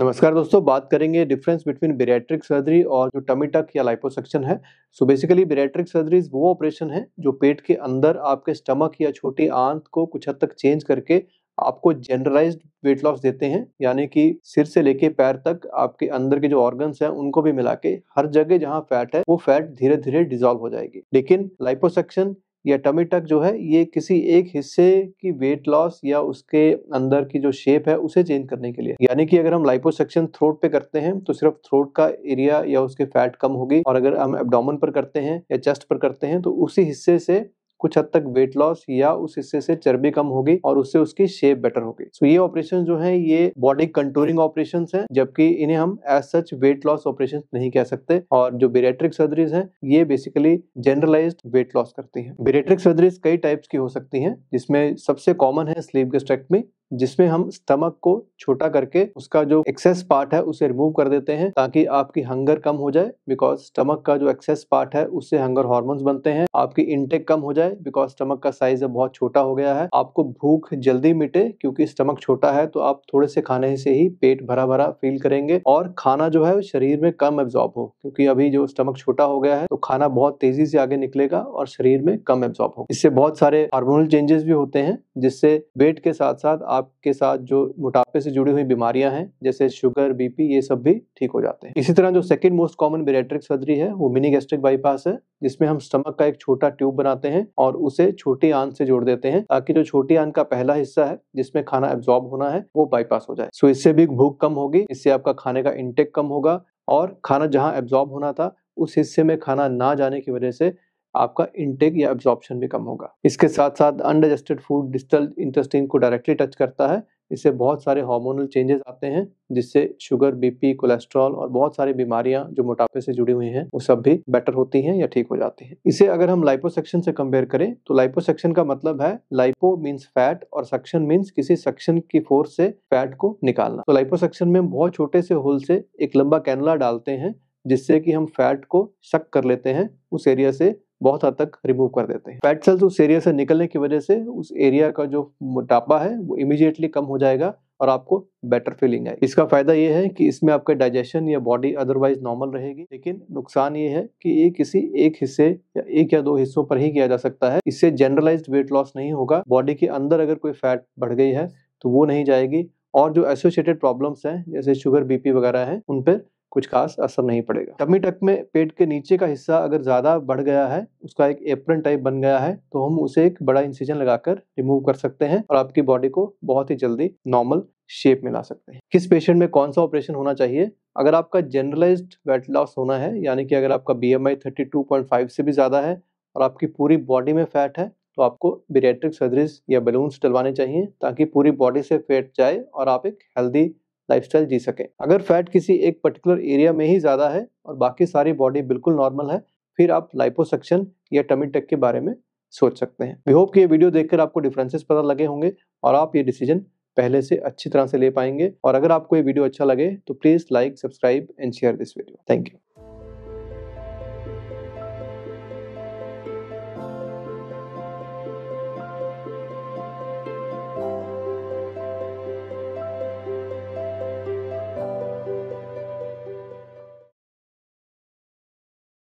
नमस्कार दोस्तों बात करेंगे डिफरेंस बिटवीन बेरेट्रिक सर्जरी और जो टमीटक या लाइपोसक्शन है सो बेसिकली बेरेट्रिक सर्जरी वो ऑपरेशन है जो पेट के अंदर आपके स्टमक या छोटी आंत को कुछ हद तक चेंज करके आपको जनरलाइज्ड वेट लॉस देते हैं यानी कि सिर से लेके पैर तक आपके अंदर के जो ऑर्गन्स हैं उनको भी मिला के हर जगह जहाँ फैट है वो फैट धीरे धीरे डिजोल्व हो जाएगी लेकिन लाइपोसक्शन या टमी टक जो है ये किसी एक हिस्से की वेट लॉस या उसके अंदर की जो शेप है उसे चेंज करने के लिए यानी कि अगर हम लाइपोसेक्शन थ्रोट पे करते हैं तो सिर्फ थ्रोट का एरिया या उसके फैट कम होगी और अगर हम एबडोमन पर करते हैं या चेस्ट पर करते हैं तो उसी हिस्से से कुछ हद तक वेट लॉस या उस हिस्से से चर्बी कम होगी और उससे उसकी शेप बेटर होगी सो so, ये ऑपरेशन जो है ये बॉडी कंट्रोलिंग ऑपरेशन है जबकि इन्हें हम as such weight loss operation नहीं कह सकते और जो बेरेट्रिक सर्जरीज है ये बेसिकली जनरलाइज वेट लॉस करती है बेरेट्रिक सर्जरीज कई टाइप्स की हो सकती है जिसमें सबसे कॉमन है स्लीप में जिसमें हम स्टमक को छोटा करके उसका जो एक्सेस पार्ट है उसे रिमूव कर देते हैं ताकि आपकी हंगर कम हो जाए बिकॉज स्टमक का जो एक्सेस पार्ट है उससे हंगर हॉर्मोन्स बनते हैं आपकी इनटेक कम हो जाए बिकॉज स्टमक का साइज अब बहुत छोटा हो गया है आपको भूख जल्दी मिटे क्योंकि स्टमक छोटा है तो आप थोड़े से खाने से ही पेट भरा भरा फील करेंगे और खाना जो है शरीर में कम एब्जॉर्ब हो क्योंकि अभी जो स्टमक छोटा हो गया है तो खाना बहुत तेजी से आगे निकलेगा और शरीर में कम एब्जॉर्ब हो इससे बहुत सारे हार्मोनल चेंजेस भी होते हैं जिससे वेट के साथ साथ आप आपके साथ जो मोटापे से जुड़ी हुई बीमारियां हैं जैसे शुगर बीपी ये सब भी ठीक हो जाते हैं इसी तरह जो second most common bariatric surgery है वो मिनी गैस्ट्रिक बाईपास है जिसमें हम स्टमक का एक छोटा ट्यूब बनाते हैं और उसे छोटी आंत से जोड़ देते हैं ताकि जो छोटी आंत का पहला हिस्सा है जिसमें खाना एब्जॉर्ब होना है वो बाईपास हो जाए सो इससे भी भूख कम होगी इससे आपका खाने का इंटेक कम होगा और खाना जहाँ एब्जॉर्ब होना था उस हिस्से में खाना ना जाने की वजह से आपका इनटेक या एब्जॉर्प्शन भी कम होगा इसके साथ साथ अनडाइजेस्टेड फूड डिस्टल इंटेस्टिन को डायरेक्टली टच करता है इससे बहुत सारे हार्मोनल चेंजेस आते हैं जिससे शुगर बीपी कोलेस्ट्रॉल और बहुत सारी बीमारियां जो मोटापे से जुड़ी हुई हैं वो सब भी बेटर होती हैं या ठीक हो जाती हैं इसे अगर हम लाइपोसेक्शन से कंपेयर करें तो लाइपोसेक्शन का मतलब है लाइपो मीन्स फैट और सक्शन मीन्स किसी सक्शन की फोर्स से फैट को निकालना तो लाइपोसेक्शन में हम बहुत छोटे से होल से एक लंबा कैनला डालते हैं जिससे कि हम फैट को शक कर लेते हैं उस एरिया से बहुत हद तक रिमूव कर देते हैं फैट सेल्स उस एरिया से निकलने की वजह से उस एरिया का जो मोटापा है वो इमीजिएटली कम हो जाएगा और आपको बेटर फीलिंग है इसका फायदा ये है कि इसमें आपके डाइजेशन या बॉडी अदरवाइज नॉर्मल रहेगी लेकिन नुकसान ये है कि ये किसी एक हिस्से या एक या दो हिस्सों पर ही किया जा सकता है इससे जनरलाइज वेट लॉस नहीं होगा बॉडी के अंदर अगर कोई फैट बढ़ गई है तो वो नहीं जाएगी और जो एसोसिएटेड प्रॉब्लम्स हैं जैसे शुगर बीपी वगैरह है उन पर कुछ खास असर नहीं पड़ेगा टमी टक में पेट के नीचे का हिस्सा अगर ज़्यादा बढ़ गया है उसका एक एप्रन टाइप बन गया है तो हम उसे एक बड़ा इंसिजन लगाकर रिमूव कर सकते हैं और आपकी बॉडी को बहुत ही जल्दी नॉर्मल शेप में ला सकते हैं किस पेशेंट में कौन सा ऑपरेशन होना चाहिए अगर आपका जनरलाइज्ड वेट लॉस होना है यानी कि अगर आपका B M I thirty two point five से भी ज़्यादा है और आपकी पूरी बॉडी में फैट है तो आपको बिरेट्रिक सर्जरीज या बलून्स डलवाने चाहिए ताकि पूरी बॉडी से फैट जाए और आप एक हेल्दी लाइफस्टाइल जी सके अगर फैट किसी एक पर्टिकुलर एरिया में ही ज़्यादा है और बाकी सारी बॉडी बिल्कुल नॉर्मल है फिर आप लाइपोसक्शन या टमी टेक के बारे में सोच सकते हैं वी होप कि ये वीडियो देखकर आपको डिफरेंसेस पता लगे होंगे और आप ये डिसीजन पहले से अच्छी तरह से ले पाएंगे और अगर आपको ये वीडियो अच्छा लगे तो please like subscribe and share this video thank you